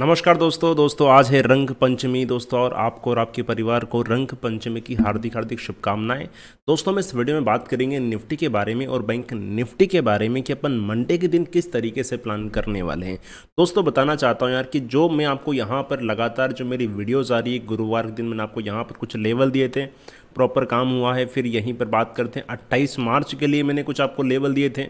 नमस्कार दोस्तों दोस्तों आज है रंग पंचमी दोस्तों और आपको और आपके परिवार को रंग पंचमी की हार्दिक हार्दिक शुभकामनाएं दोस्तों में इस वीडियो में बात करेंगे निफ्टी के बारे में और बैंक निफ्टी के बारे में कि अपन मंडे के दिन किस तरीके से प्लान करने वाले हैं दोस्तों बताना चाहता हूं यार कि जो मैं आपको यहाँ पर लगातार जो मेरी वीडियोज़ आ रही है गुरुवार के दिन मैंने आपको यहाँ पर कुछ लेवल दिए थे प्रॉपर काम हुआ है फिर यहीं पर बात करते हैं अट्ठाईस मार्च के लिए मैंने कुछ आपको लेवल दिए थे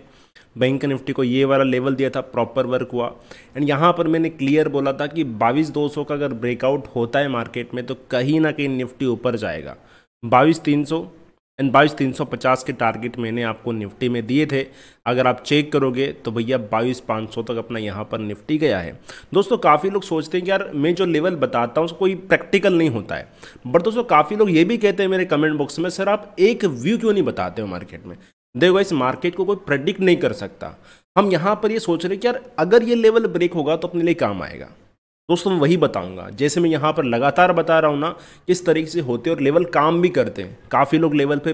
बैंक निफ्टी को ये वाला लेवल दिया था प्रॉपर वर्क हुआ एंड यहाँ पर मैंने क्लियर बोला था कि बाईस दो सौ का अगर ब्रेकआउट होता है मार्केट में तो कहीं ना कहीं निफ्टी ऊपर जाएगा बाईस तीन सौ एंड बाईस तीन सौ पचास के टारगेट मैंने आपको निफ्टी में दिए थे अगर आप चेक करोगे तो भैया बाईस पाँच सौ तक अपना यहाँ पर निफ्टी गया है दोस्तों काफ़ी लोग सोचते हैं कि यार मैं जो लेवल बताता हूँ उसको कोई प्रैक्टिकल नहीं होता है बट दोस्तों काफ़ी लोग ये भी कहते हैं मेरे कमेंट बॉक्स में सर आप एक व्यू क्यों नहीं बताते हो मार्केट में देखो इस मार्केट को कोई प्रेडिक्ट नहीं कर सकता हम यहाँ पर ये सोच रहे कि यार अगर ये लेवल ब्रेक होगा तो अपने लिए काम आएगा दोस्तों मैं वही बताऊंगा जैसे मैं यहाँ पर लगातार बता रहा हूँ ना किस तरीके से होते हैं और लेवल काम भी करते हैं काफ़ी लोग लेवल पे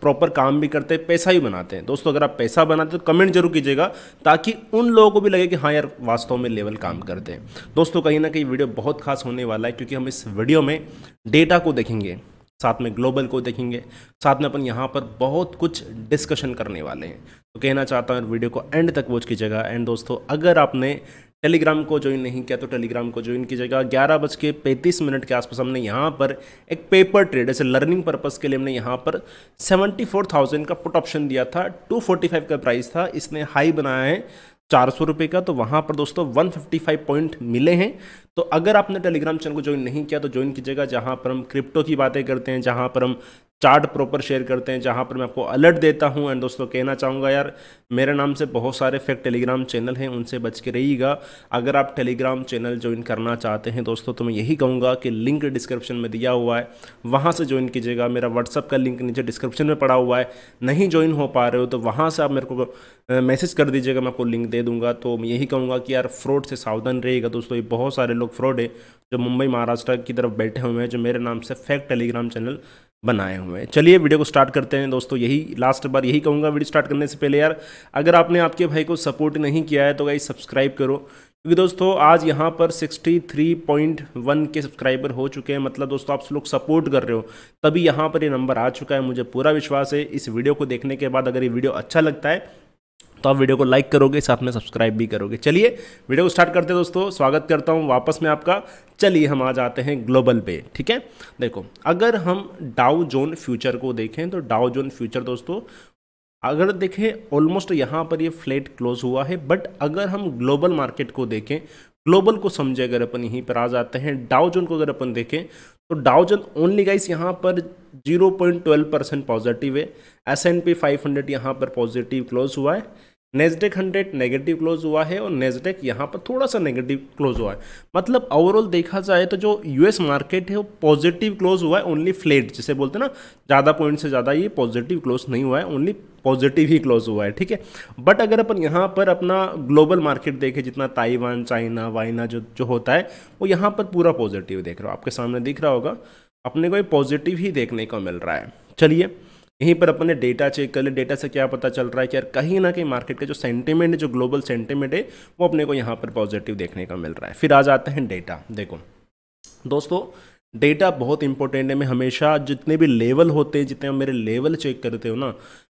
प्रॉपर काम भी करते हैं पैसा भी बनाते हैं दोस्तों अगर आप पैसा बनाते हैं तो कमेंट जरूर कीजिएगा ताकि उन लोगों को भी लगे कि हाँ यार वास्तव में लेवल काम करते हैं दोस्तों कहीं ना कहीं वीडियो बहुत खास होने वाला है क्योंकि हम इस वीडियो में डेटा को देखेंगे साथ में ग्लोबल को देखेंगे साथ में अपन यहाँ पर बहुत कुछ डिस्कशन करने वाले हैं तो कहना चाहता हूँ वीडियो को एंड तक वॉच कीजिएगा एंड दोस्तों अगर आपने टेलीग्राम को ज्वाइन नहीं किया तो टेलीग्राम को ज्वाइन कीजिएगा ग्यारह बज के पैंतीस मिनट के आसपास हमने यहाँ पर एक पेपर ट्रेड ऐसे लर्निंग पर्पस के लिए हमने यहाँ पर सेवेंटी फोर थाउजेंड का पुट ऑप्शन दिया था टू फोर्टी फाइव का प्राइस था इसने हाई बनाया है चार सौ रुपये का तो वहाँ पर दोस्तों 155 पॉइंट मिले हैं तो अगर आपने टेलीग्राम चैनल को ज्वाइन नहीं किया तो ज्वाइन कीजिएगा जहाँ पर हम क्रिप्टो की बातें करते हैं जहाँ पर हम चार्ट प्रॉपर शेयर करते हैं जहाँ पर मैं आपको अलर्ट देता हूँ एंड दोस्तों कहना चाहूँगा यार मेरे नाम से बहुत सारे फेक टेलीग्राम चैनल हैं उनसे बच के रहिएगा अगर आप टेलीग्राम चैनल ज्वाइन करना चाहते हैं दोस्तों तो मैं यही कहूँगा कि लिंक डिस्क्रिप्शन में दिया हुआ है वहाँ से ज्वाइन कीजिएगा मेरा व्हाट्सअप का लिंक नीचे डिस्क्रिप्शन में पड़ा हुआ है नहीं ज्वाइन हो पा रहे हो तो वहाँ से आप मेरे को मैसेज कर दीजिएगा मैं आपको लिंक दे दूँगा तो मैं यही कहूँगा कि यार फ्रॉड से सावधान रहिएगा दोस्तों ये बहुत सारे लोग फ्रॉड है जो मुंबई महाराष्ट्र की तरफ बैठे हुए हैं जो मेरे नाम से फेक टेलीग्राम चैनल बनाए हुए हैं चलिए वीडियो को स्टार्ट करते हैं दोस्तों यही लास्ट बार यही कहूँगा वीडियो स्टार्ट करने से पहले यार अगर आपने आपके भाई को सपोर्ट नहीं किया है तो भाई सब्सक्राइब करो क्योंकि दोस्तों आज यहाँ पर 63.1 के सब्सक्राइबर हो चुके हैं मतलब दोस्तों आप लोग सपोर्ट कर रहे हो तभी यहाँ पर ये यह नंबर आ चुका है मुझे पूरा विश्वास है इस वीडियो को देखने के बाद अगर ये वीडियो अच्छा लगता है तो आप वीडियो को लाइक करोगे साथ में सब्सक्राइब भी करोगे चलिए वीडियो को स्टार्ट करते हैं दोस्तों स्वागत करता हूँ वापस में आपका चलिए हम आज आते हैं ग्लोबल पे ठीक है देखो अगर हम डाउ जोन फ्यूचर को देखें तो डाउ जोन फ्यूचर दोस्तों अगर देखें ऑलमोस्ट यहाँ पर ये फ्लैट क्लोज हुआ है बट अगर हम ग्लोबल मार्केट को देखें ग्लोबल को समझे अगर अपन यहीं पर आ जाते हैं डाउ जोन को अगर अपन देखें तो डाउजन ओनली गाइस यहाँ पर 0.12 परसेंट पॉजिटिव है एस एन पी फाइव यहाँ पर पॉजिटिव क्लोज हुआ है नेजडेक हंड्रेड नेगेटिव क्लोज हुआ है और नेजडेक यहाँ पर थोड़ा सा नेगेटिव क्लोज हुआ है मतलब ओवरऑल देखा जाए तो जो यूएस मार्केट है वो पॉजिटिव क्लोज हुआ है ओनली फ्लेट जिसे बोलते हैं ना ज़्यादा पॉइंट से ज़्यादा ये पॉजिटिव क्लोज नहीं हुआ है ओनली पॉजिटिव ही क्लोज हुआ है ठीक है बट अगर अपन यहाँ पर अपना ग्लोबल मार्केट देखें जितना ताइवान चाइना वाइना जो जो होता है वो यहाँ पर पूरा पॉजिटिव देख रहा हो आपके सामने दिख रहा होगा अपने को ये पॉजिटिव ही देखने को मिल रहा है चलिए यहीं पर अपने डेटा चेक कर लिया डेटा से क्या पता चल रहा है कि यार कहीं ना कहीं मार्केट का जो सेंटिमेंट है जो ग्लोबल सेंटीमेंट है वो अपने को यहाँ पर पॉजिटिव देखने का मिल रहा है फिर आ जाते हैं डेटा देखो दोस्तों डेटा बहुत इंपॉर्टेंट है मैं हमेशा जितने भी लेवल होते हैं जितने मेरे लेवल चेक करते हो ना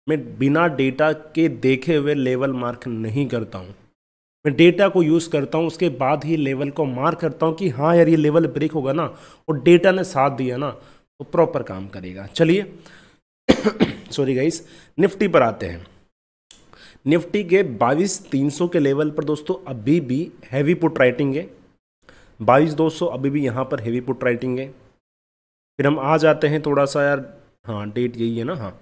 मैं बिना डेटा के देखे हुए लेवल मार्क नहीं करता हूँ मैं डेटा को यूज़ करता हूँ उसके बाद ही लेवल को मार्क करता हूँ कि हाँ यार ये लेवल ब्रेक होगा ना और डेटा ने साथ दिया ना तो प्रॉपर काम करेगा चलिए सॉरी गाइस निफ्टी पर आते हैं निफ्टी के बाईस तीन सौ के लेवल पर दोस्तों अभी भी हैवी पुट राइटिंग है बाईस दो सौ अभी भी यहाँ पर हैवी पुट राइटिंग है फिर हम आ जाते हैं थोड़ा सा यार हाँ डेट यही है ना हाँ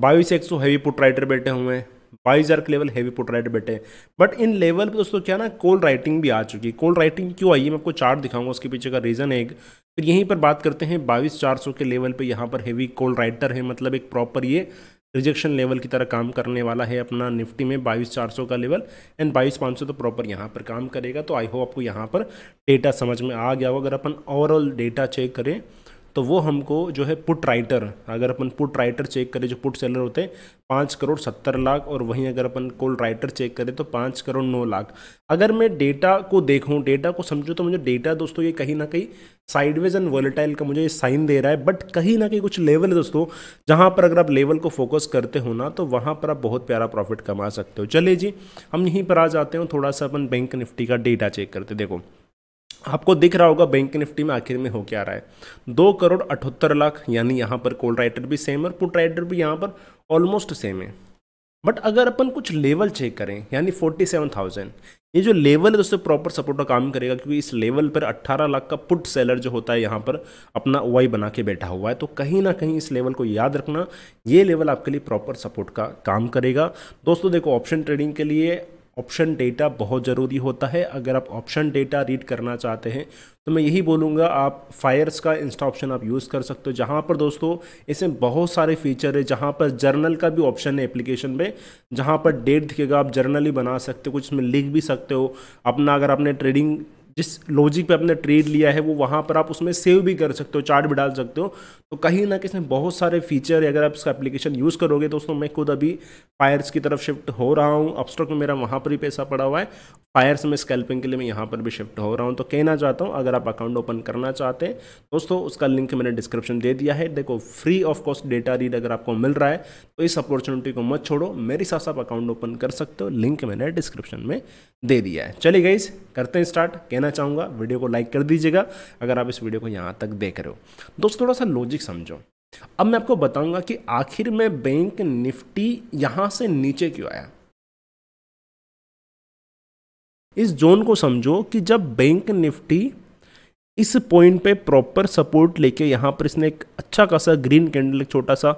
बाईस एक सौ हैवी पुट राइटर बैठे हुए हैं बाईस हज़ार के लेवल हैवी पुट राइट बैठे बट इन लेवल पे दोस्तों क्या ना कोल्ड राइटिंग भी आ चुकी है कोल्ड राइटिंग क्यों आई है मैं आपको चार्ट दिखाऊंगा उसके पीछे का रीज़न है एक फिर यहीं पर बात करते हैं बाईस चार सौ के लेवल पर यहाँ पर हैवी कोल्ड राइटर है मतलब एक प्रॉपर ये रिजेक्शन लेवल की तरह काम करने वाला है अपना निफ्टी में बाईस चार सौ का लेवल एंड बाईस पाँच सौ तो प्रॉपर यहाँ पर काम करेगा तो आई होप आपको यहाँ पर डेटा समझ में आ गया हो अगर अपन ओवरऑल डेटा चेक करें तो वो हमको जो है पुट राइटर अगर अपन पुट राइटर चेक करें जो पुट सेलर होते हैं पाँच करोड़ सत्तर लाख और वहीं अगर अपन कोल राइटर चेक करें तो पाँच करोड़ नौ लाख अगर मैं डेटा को देखूँ डेटा को समझूँ तो मुझे डेटा दोस्तों ये कहीं ना कहीं साइडवेज एंड वॉलेटाइल का मुझे साइन दे रहा है बट कहीं ना कहीं कुछ लेवल है दोस्तों जहाँ पर अगर आप लेवल को फोकस करते हो ना तो वहाँ पर आप बहुत प्यारा प्रॉफिट कमा सकते हो चले जी हम यहीं पर आ जाते हो थोड़ा सा अपन बैंक निफ्टी का डेटा चेक करते देखो आपको दिख रहा होगा बैंक निफ्टी में आखिर में हो क्या रहा है दो करोड़ अठहत्तर लाख यानी यहाँ पर कोल राइटर भी सेम है और पुट राइटर भी यहाँ पर ऑलमोस्ट सेम है बट अगर अपन कुछ लेवल चेक करें यानी फोर्टी सेवन थाउजेंड ये जो लेवल है दोस्तों प्रॉपर सपोर्ट का काम करेगा क्योंकि इस लेवल पर 18 लाख का पुट सेलर जो होता है यहाँ पर अपना वाई बना के बैठा हुआ है तो कहीं ना कहीं इस लेवल को याद रखना ये लेवल आपके लिए प्रॉपर सपोर्ट का काम करेगा दोस्तों देखो ऑप्शन ट्रेडिंग के लिए ऑप्शन डेटा बहुत ज़रूरी होता है अगर आप ऑप्शन डेटा रीड करना चाहते हैं तो मैं यही बोलूँगा आप फायर्स का इंस्टा ऑप्शन आप यूज़ कर सकते हो जहाँ पर दोस्तों इसमें बहुत सारे फीचर है जहाँ पर जर्नल का भी ऑप्शन है एप्लीकेशन में जहाँ पर डेट दिखेगा आप जर्नल ही बना सकते हो कुछ इसमें लिख भी सकते हो अपना अगर आपने ट्रेडिंग जिस लॉजिक पे आपने ट्रेड लिया है वो वहाँ पर आप उसमें सेव भी कर सकते हो चार्ट भी डाल सकते हो तो कहीं ना कहीं बहुत सारे फीचर अगर आप इसका एप्लीकेशन यूज़ करोगे तो उसमें मैं खुद अभी फायर्स की तरफ शिफ्ट हो रहा हूँ अपस्टॉक में मेरा वहाँ पर ही पैसा पड़ा हुआ है फायर से मैं स्कैल्पिंग के लिए मैं यहाँ पर भी शिफ्ट हो रहा हूँ तो कहना चाहता हूँ अगर आप अकाउंट ओपन करना चाहते हैं दोस्तों उसका लिंक मैंने डिस्क्रिप्शन दे दिया है देखो free of cost data read अगर आपको मिल रहा है तो इस अपॉर्चुनिटी को मत छोड़ो मेरे साथ आप अकाउंट ओपन कर सकते हो लिंक मैंने डिस्क्रिप्शन में दे दिया है चलिए गई करते हैं स्टार्ट कहना चाहूँगा वीडियो को लाइक कर दीजिएगा अगर आप इस वीडियो को यहाँ तक देख रहे हो दोस्तों थोड़ा सा लॉजिक समझो अब मैं आपको बताऊंगा कि आखिर में बैंक निफ्टी यहाँ से नीचे क्यों आया इस जोन को समझो कि जब बैंक निफ्टी इस पॉइंट पे प्रॉपर सपोर्ट लेके यहाँ पर इसने एक अच्छा खासा ग्रीन कैंडल एक छोटा सा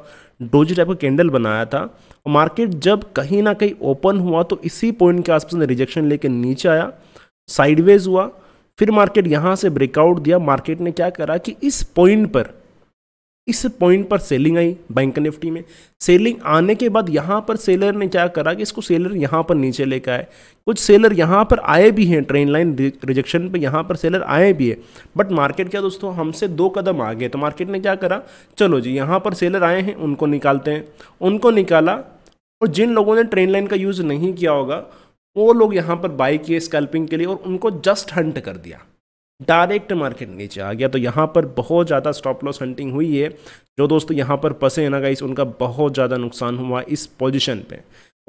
डोजी टाइप का कैंडल बनाया था और मार्केट जब कहीं ना कहीं ओपन हुआ तो इसी पॉइंट के आसपास रिजेक्शन लेके नीचे आया साइडवेज हुआ फिर मार्केट यहाँ से ब्रेकआउट दिया मार्केट ने क्या करा कि इस पॉइंट पर इस पॉइंट पर सेलिंग आई बैंक निफ्टी में सेलिंग आने के बाद यहाँ पर सेलर ने क्या करा कि इसको सेलर यहाँ पर नीचे लेकर आए कुछ सेलर यहाँ पर आए भी हैं ट्रेन लाइन रिजेक्शन पे यहाँ पर सेलर आए भी है बट मार्केट क्या दोस्तों हमसे दो कदम आ गए तो मार्केट ने क्या करा चलो जी यहाँ पर सेलर आए हैं उनको निकालते हैं उनको निकाला और जिन लोगों ने ट्रेन लाइन का यूज़ नहीं किया होगा वो लोग यहाँ पर बाई किए स्कैल्पिंग के लिए और उनको जस्ट हंट कर दिया डायरेक्ट मार्केट नीचे आ गया तो यहाँ पर बहुत ज़्यादा स्टॉप लॉस हंटिंग हुई है जो दोस्तों यहाँ पर पसे हैं ना गाइस उनका बहुत ज़्यादा नुकसान हुआ इस पोजीशन पे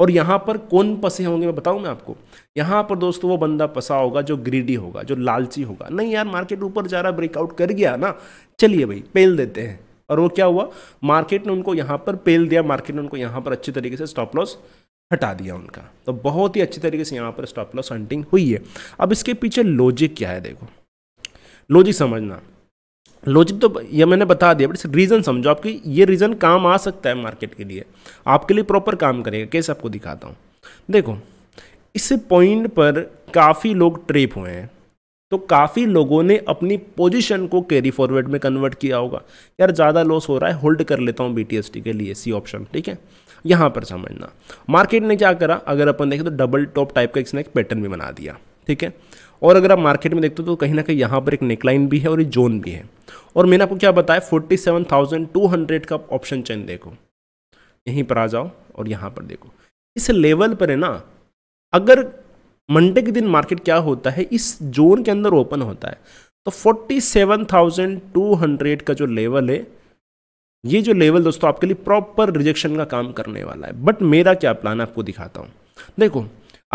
और यहाँ पर कौन पसे होंगे मैं बताऊँ मैं आपको यहाँ पर दोस्तों वो बंदा पसा होगा जो ग्रीडी होगा जो लालची होगा नहीं यार मार्केट ऊपर जा रहा ब्रेकआउट कर गया ना चलिए भाई पेल देते हैं और वो क्या हुआ मार्केट ने उनको यहाँ पर पेल दिया मार्केट ने उनको यहाँ पर अच्छी तरीके से स्टॉप लॉस हटा दिया उनका तो बहुत ही अच्छी तरीके से यहाँ पर स्टॉप लॉस हंटिंग हुई है अब इसके पीछे लॉजिक क्या है देखो लॉजिक समझना लॉजिक तो ये मैंने बता दिया बट रीज़न समझो आपकी ये रीज़न काम आ सकता है मार्केट के लिए आपके लिए प्रॉपर काम करेगा कैसे आपको दिखाता हूँ देखो इस पॉइंट पर काफ़ी लोग ट्रेप हुए हैं तो काफ़ी लोगों ने अपनी पोजीशन को कैरी फॉरवर्ड में कन्वर्ट किया होगा यार ज़्यादा लॉस हो रहा है होल्ड कर लेता हूँ बी के लिए सी ऑप्शन ठीक है यहाँ पर समझना मार्केट ने क्या करा अगर अपन देखें तो डबल टॉप टाइप का इसने एक पैटर्न भी बना दिया ठीक है और अगर आप मार्केट में देखते हो तो कहीं ना कहीं यहाँ पर एक नेकलाइन भी है और एक जोन भी है और मैंने आपको क्या बताया forty seven thousand two hundred का ऑप्शन चैन देखो यहीं पर आ जाओ और यहाँ पर देखो इस लेवल पर है ना अगर मंडे के दिन मार्केट क्या होता है इस जोन के अंदर ओपन होता है तो forty seven thousand two hundred का जो लेवल है ये जो लेवल दोस्तों आपके लिए प्रॉपर रिजेक्शन का काम करने वाला है बट मेरा क्या प्लान आपको दिखाता हूँ देखो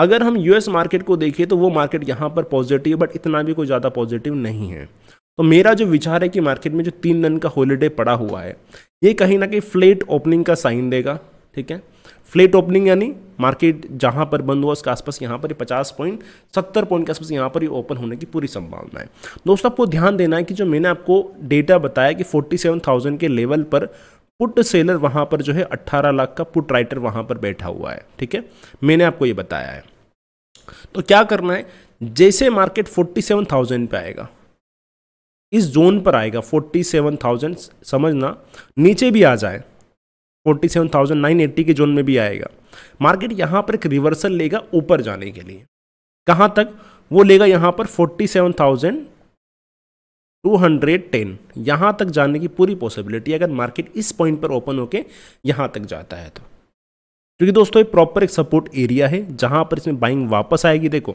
अगर हम यूएस मार्केट को देखें तो वो मार्केट यहाँ पर पॉजिटिव बट इतना भी कोई ज़्यादा पॉजिटिव नहीं है तो मेरा जो विचार है कि मार्केट में जो तीन दिन का हॉलीडे पड़ा हुआ है ये कहीं ना कहीं फ्लेट ओपनिंग का साइन देगा ठीक है फ्लेट ओपनिंग यानी मार्केट जहां पर बंद हुआ उसके आसपास यहाँ पर पचास पॉइंट सत्तर पॉइंट के आसपास यहाँ पर ही ओपन होने की पूरी संभावना है दोस्तों आपको ध्यान देना है कि जो मैंने आपको डेटा बताया कि फोर्टी सेवन थाउजेंड के लेवल पर पुट सेलर वहां पर जो है 18 लाख का पुट राइटर वहां पर बैठा हुआ है ठीक है मैंने आपको ये बताया है तो क्या करना है जैसे मार्केट 47,000 पे आएगा इस जोन पर आएगा 47,000 समझना नीचे भी आ जाए 47,980 के जोन में भी आएगा मार्केट यहां पर एक रिवर्सल लेगा ऊपर जाने के लिए कहां तक वो लेगा यहां पर थाउजेंड 210 यहाँ तक जाने की पूरी पॉसिबिलिटी अगर मार्केट इस पॉइंट पर ओपन होके यहाँ तक जाता है तो क्योंकि दोस्तों ये प्रॉपर एक सपोर्ट एरिया है जहाँ पर इसमें बाइंग वापस आएगी देखो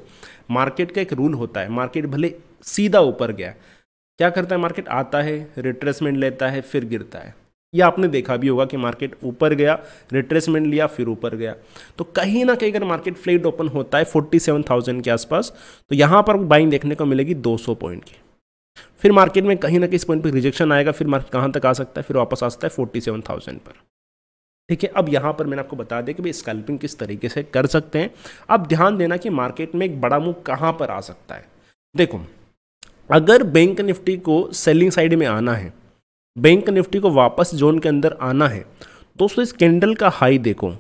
मार्केट का एक रूल होता है मार्केट भले सीधा ऊपर गया क्या करता है मार्केट आता है रिट्रेसमेंट लेता है फिर गिरता है यह आपने देखा भी होगा कि मार्केट ऊपर गया रिट्रेसमेंट लिया फिर ऊपर गया तो कहीं ना कहीं अगर मार्केट फ्लेट ओपन होता है 47,000 के आसपास तो यहाँ पर बाइंग देखने को मिलेगी 200 पॉइंट की फिर मार्केट में कहीं ना कहीं इस पॉइंट पर रिजेक्शन आएगा फिर मार्केट कहाँ तक आ सकता है फिर वापस आ सकता है फोर्टी सेवन थाउजेंड पर ठीक है अब यहाँ पर मैंने आपको बता दिया कि भाई स्कैल्पिंग किस तरीके से कर सकते हैं अब ध्यान देना कि मार्केट में एक बड़ा मूव कहाँ पर आ सकता है देखो अगर बैंक निफ्टी को सेलिंग साइड में आना है बैंक निफ्टी को वापस जोन के अंदर आना है दोस्तों इस कैंडल का हाई देखो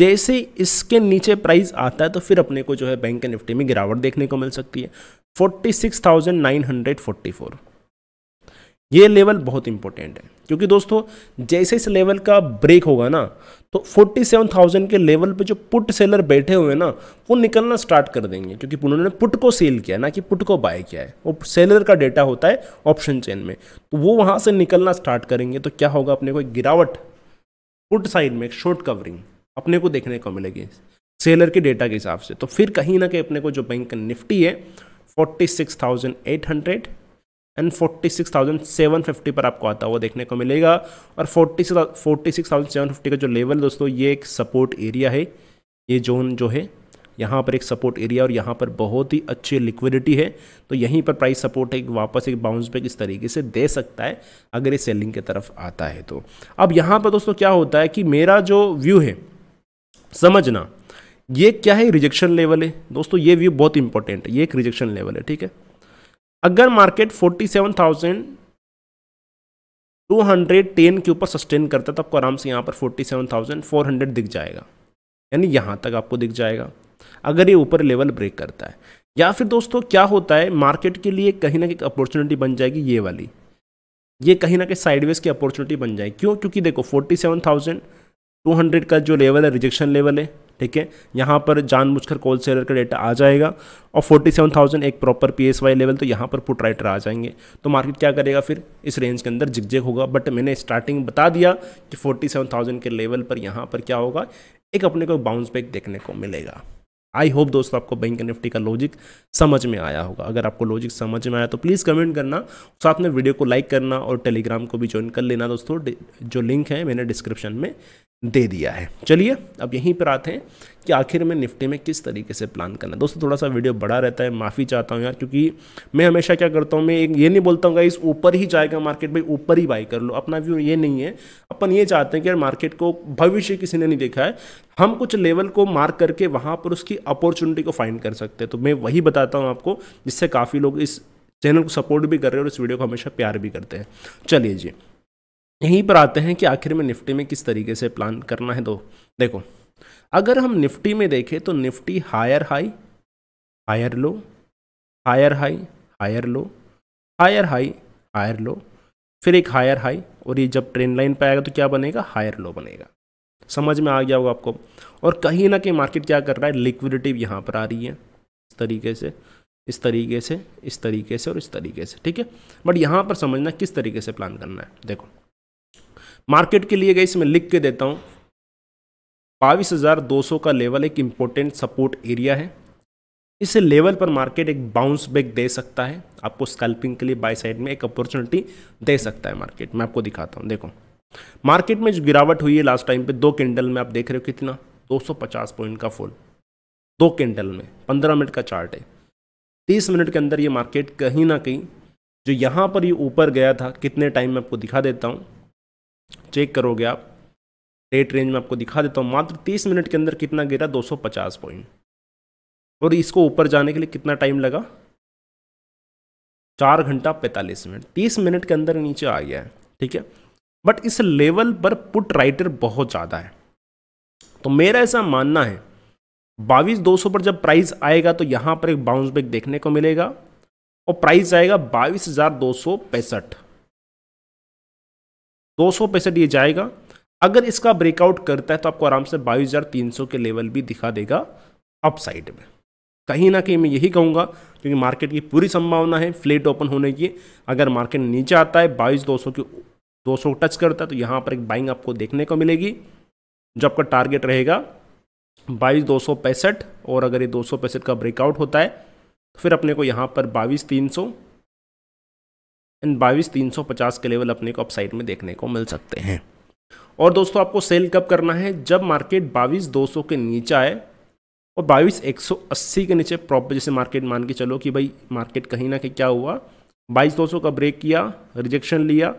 जैसे इसके नीचे प्राइस आता है तो फिर अपने को जो है बैंक निफ्टी में गिरावट देखने को मिल सकती है 46,944 ये लेवल बहुत इंपॉर्टेंट है क्योंकि दोस्तों जैसे इस लेवल का ब्रेक होगा ना तो 47,000 के लेवल पे जो पुट सेलर बैठे हुए हैं ना वो निकलना स्टार्ट कर देंगे क्योंकि उन्होंने पुट को सेल किया ना कि पुट को बाय किया है वो सेलर का डेटा होता है ऑप्शन चेन में तो वो वहां से निकलना स्टार्ट करेंगे तो क्या होगा अपने को एक गिरावट पुट साइड में एक शॉर्ट कवरिंग अपने को देखने को मिलेगी सेलर के डेटा के हिसाब से तो फिर कहीं ना कहीं अपने को जो बैंक निफ्टी है 46,800 एंड 46,750 पर आपको आता हुआ देखने को मिलेगा और 46 46,750 का जो लेवल दोस्तों ये एक सपोर्ट एरिया है ये जोन जो है यहाँ पर एक सपोर्ट एरिया और यहाँ पर बहुत ही अच्छी लिक्विडिटी है तो यहीं पर प्राइस सपोर्ट एक वापस एक बाउंस बैक इस तरीके से दे सकता है अगर ये सेलिंग की तरफ आता है तो अब यहाँ पर दोस्तों क्या होता है कि मेरा जो व्यू है समझना ये क्या है रिजेक्शन लेवल है दोस्तों ये व्यू बहुत इंपॉर्टेंट है ये एक रिजेक्शन लेवल है ठीक है अगर मार्केट 47,210 के ऊपर सस्टेन करता है तो आपको आराम से यहाँ पर 47,400 दिख जाएगा यानी यहाँ तक आपको दिख जाएगा अगर ये ऊपर लेवल ब्रेक करता है या फिर दोस्तों क्या होता है मार्केट के लिए कहीं ना कहीं अपॉर्चुनिटी बन जाएगी ये वाली ये कहीं ना कहीं साइडवेज की अपॉर्चुनिटी बन जाएगी क्यों क्योंकि देखो हंड्रेड का जो लेवल है रिजेक्शन लेवल है ठीक है यहाँ पर जानबूझकर कॉल सेलर का डेटा आ जाएगा और 47,000 एक प्रॉपर पीएसवाई लेवल तो यहाँ पर पुट राइटर आ जाएंगे तो मार्केट क्या करेगा फिर इस रेंज के अंदर जिगजेग होगा बट मैंने स्टार्टिंग बता दिया कि 47,000 के लेवल पर यहाँ पर क्या होगा एक अपने को बाउंस बैक देखने को मिलेगा आई होप दोस्तों आपको बैंक निफ्टी का लॉजिक समझ में आया होगा अगर आपको लॉजिक समझ में आया तो प्लीज़ कमेंट करना साथ में वीडियो को लाइक करना और टेलीग्राम को भी ज्वाइन कर लेना दोस्तों जो लिंक है मैंने डिस्क्रिप्शन में दे दिया है चलिए अब यहीं पर आते हैं कि आखिर में निफ्टी में किस तरीके से प्लान करना है दोस्तों थोड़ा सा वीडियो बड़ा रहता है माफ़ी चाहता हूँ यार क्योंकि मैं हमेशा क्या करता हूँ मैं एक ये नहीं बोलता हूँ इस ऊपर ही जाएगा मार्केट भाई ऊपर ही बाई कर लो अपना व्यू ये नहीं है अपन ये चाहते हैं कि यार मार्केट को भविष्य किसी ने नहीं देखा है हम कुछ लेवल को मार्क करके वहाँ पर उसकी अपॉर्चुनिटी को फाइंड कर सकते हैं तो मैं वही बताता हूँ आपको जिससे काफ़ी लोग इस चैनल को सपोर्ट भी कर रहे हैं और इस वीडियो को हमेशा प्यार भी करते हैं चलिए जी यहीं पर आते हैं कि आखिर में निफ्टी में किस तरीके से प्लान करना है तो देखो अगर हम निफ्टी में देखें तो Nifty higher high higher low higher high higher low higher high higher low फिर एक हायर हाई और ये जब ट्रेन लाइन पर आएगा तो क्या बनेगा हायर लो बनेगा समझ में आ गया होगा आपको और कहीं ना कहीं मार्केट क्या कर रहा है लिक्विडिटी यहाँ पर आ रही है इस तरीके से इस तरीके से इस तरीके से और इस तरीके से ठीक है बट यहाँ पर समझना किस तरीके से प्लान करना है देखो मार्केट के लिए गई मैं लिख के देता हूँ बाईस हज़ार दो सौ का लेवल एक इम्पोर्टेंट सपोर्ट एरिया है इस लेवल पर मार्केट एक बाउंस बैक दे सकता है आपको स्कैल्पिंग के लिए बाय साइड में एक अपॉर्चुनिटी दे सकता है मार्केट मैं आपको दिखाता हूँ देखो मार्केट में जो गिरावट हुई है लास्ट टाइम पे दो कैंडल में आप देख रहे हो कितना 250 पॉइंट का फॉल दो कैंडल में 15 मिनट का चार्ट है तीस मिनट के अंदर ये मार्केट कहीं ना कहीं जो यहाँ पर ये ऊपर गया था कितने टाइम में आपको दिखा देता हूँ चेक करोगे आप रेट रेंज में आपको दिखा देता हूँ मात्र तीस मिनट के अंदर कितना गिरा 250 पॉइंट और इसको ऊपर जाने के लिए कितना टाइम लगा चार घंटा पैंतालीस मिनट तीस मिनट के अंदर नीचे आ गया है ठीक है बट इस लेवल पर पुट राइटर बहुत ज़्यादा है तो मेरा ऐसा मानना है बाईस दो सौ पर जब प्राइस आएगा तो यहाँ पर एक बाउंस बैक देखने को मिलेगा और प्राइस आएगा बाईस हज़ार दो सौ पैंसठ दो सौ पैंसठ ये जाएगा अगर इसका ब्रेकआउट करता है तो आपको आराम से बाईस हज़ार तीन सौ के लेवल भी दिखा देगा अपसाइड में कहीं ना कहीं मैं यही कहूँगा क्योंकि मार्केट की पूरी संभावना है फ्लेट ओपन होने की अगर मार्केट नीचे आता है बाईस दो सौ के दो सौ टच करता है तो यहाँ पर एक बाइंग आपको देखने को मिलेगी जो आपका टारगेट रहेगा बाईस दो सौ पैंसठ और अगर ये दो सौ पैंसठ का ब्रेकआउट होता है तो फिर अपने को यहाँ पर बाईस तीन सौ एंड बाईस तीन सौ पचास के लेवल अपने को अपसाइड में देखने को मिल सकते हैं और दोस्तों आपको सेल कब करना है जब मार्केट बाईस दो सौ के नीचे आए और बाईस एक सौ अस्सी के नीचे प्रॉपर जैसे मार्केट मान के चलो कि भाई मार्केट कहीं ना कहीं क्या हुआ बाईस दो सौ का ब्रेक किया रिजेक्शन लिया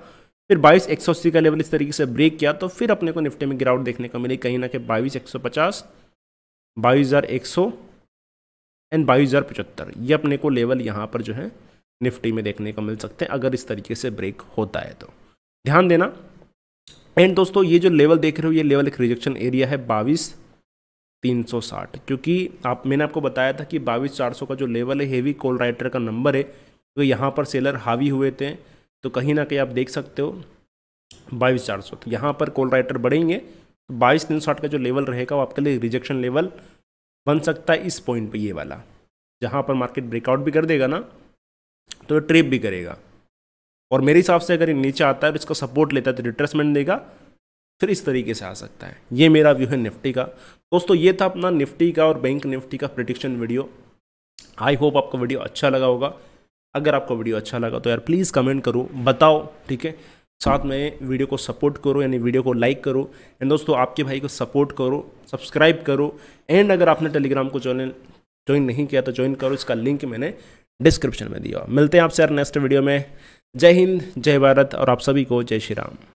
फिर बाईस एक सौ अस्सी का लेवल इस तरीके से ब्रेक किया तो फिर अपने को निफ्टी में गिरावट देखने को मिली कहीं ना कहीं बाईस एक सौ पचास बाईस हज़ार एक सौ एंड बाईस हज़ार पचहत्तर ये अपने को लेवल यहाँ पर जो है निफ्टी में देखने को मिल सकते हैं अगर इस तरीके से ब्रेक होता है तो ध्यान देना एंड दोस्तों ये जो लेवल देख रहे हो ये लेवल एक रिजेक्शन एरिया है बाईस तीन सौ साठ क्योंकि आप मैंने आपको बताया था कि बाईस चार सौ का जो लेवल है हेवी कॉल राइटर का नंबर है तो यहाँ पर सेलर हावी हुए थे तो कहीं ना कहीं आप देख सकते हो बाईस चार सौ तो यहाँ पर कॉल राइटर बढ़ेंगे तो बाईस तीन सौ का जो लेवल रहेगा वो आपके लिए रिजेक्शन लेवल बन सकता है इस पॉइंट पर ये वाला जहाँ पर मार्केट ब्रेकआउट भी कर देगा ना तो ट्रिप भी करेगा और मेरे हिसाब से अगर ये नीचे आता है तो इसका सपोर्ट लेता है तो रिट्रेसमेंट देगा फिर इस तरीके से आ सकता है ये मेरा व्यू है निफ्टी का दोस्तों ये था अपना निफ्टी का और बैंक निफ्टी का प्रडिक्शन वीडियो आई होप आपका वीडियो अच्छा लगा होगा अगर आपका वीडियो अच्छा लगा तो यार प्लीज़ कमेंट करो बताओ ठीक है साथ में वीडियो को सपोर्ट करो यानी वीडियो को लाइक करो एंड दोस्तों आपके भाई को सपोर्ट करो सब्सक्राइब करो एंड अगर आपने टेलीग्राम को ज्वाइन ज्वाइन नहीं किया तो ज्वाइन करो इसका लिंक मैंने डिस्क्रिप्शन में दिया मिलते हैं आपसे नेक्स्ट वीडियो में जय हिंद जय भारत और आप सभी को जय श्री राम